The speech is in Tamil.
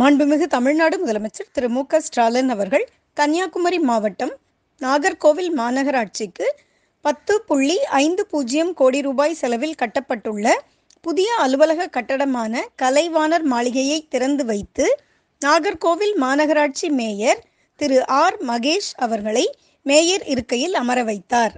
மாண்புமிகு தமிழ்நாடு முதலமைச்சர் திரு மு க ஸ்டாலின் அவர்கள் கன்னியாகுமரி மாவட்டம் நாகர்கோவில் மாநகராட்சிக்கு பத்து புள்ளி ஐந்து பூஜ்ஜியம் கோடி ரூபாய் செலவில் கட்டப்பட்டுள்ள புதிய அலுவலக கட்டடமான கலைவாணர் மாளிகையை திறந்து வைத்து நாகர்கோவில் மாநகராட்சி மேயர் திரு ஆர் மகேஷ் அவர்களை மேயர் இருக்கையில் அமர வைத்தார்